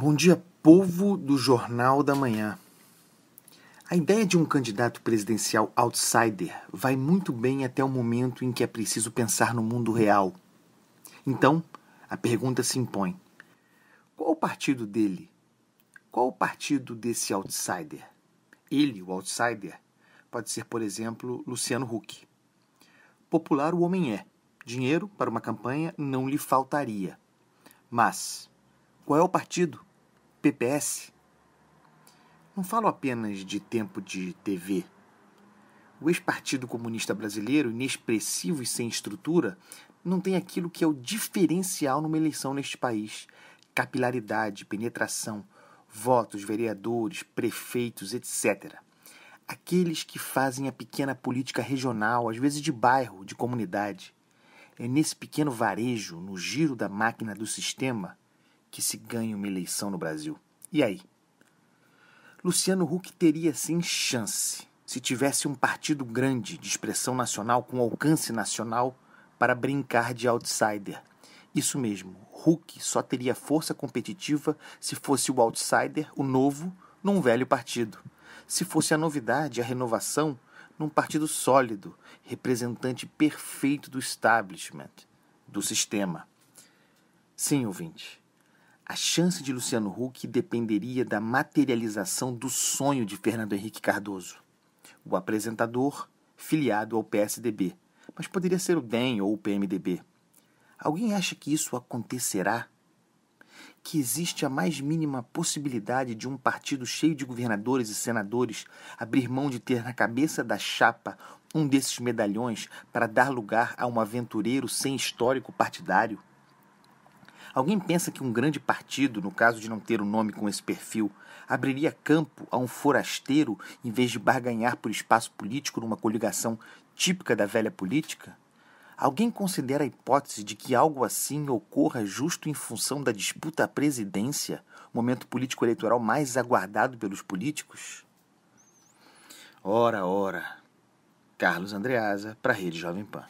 Bom dia, povo do Jornal da Manhã. A ideia de um candidato presidencial outsider vai muito bem até o momento em que é preciso pensar no mundo real. Então, a pergunta se impõe: qual o partido dele? Qual o partido desse outsider? Ele, o outsider, pode ser, por exemplo, Luciano Huck. Popular o homem é. Dinheiro para uma campanha não lhe faltaria. Mas qual é o partido? PPS. Não falo apenas de tempo de TV. O ex-Partido Comunista Brasileiro, inexpressivo e sem estrutura, não tem aquilo que é o diferencial numa eleição neste país: capilaridade, penetração, votos, vereadores, prefeitos, etc. Aqueles que fazem a pequena política regional, às vezes de bairro, de comunidade. É nesse pequeno varejo, no giro da máquina do sistema, que se ganha uma eleição no Brasil. E aí? Luciano Huck teria sim chance se tivesse um partido grande de expressão nacional com alcance nacional para brincar de outsider. Isso mesmo, Huck só teria força competitiva se fosse o outsider, o novo, num velho partido. Se fosse a novidade, a renovação, num partido sólido, representante perfeito do establishment, do sistema. Sim, ouvinte, a chance de Luciano Huck dependeria da materialização do sonho de Fernando Henrique Cardoso, o apresentador filiado ao PSDB, mas poderia ser o DEM ou o PMDB. Alguém acha que isso acontecerá? Que existe a mais mínima possibilidade de um partido cheio de governadores e senadores abrir mão de ter na cabeça da chapa um desses medalhões para dar lugar a um aventureiro sem histórico partidário? Alguém pensa que um grande partido, no caso de não ter um nome com esse perfil, abriria campo a um forasteiro em vez de barganhar por espaço político numa coligação típica da velha política? Alguém considera a hipótese de que algo assim ocorra justo em função da disputa à presidência, momento político-eleitoral mais aguardado pelos políticos? Ora, ora. Carlos Andreasa, para a Rede Jovem Pan.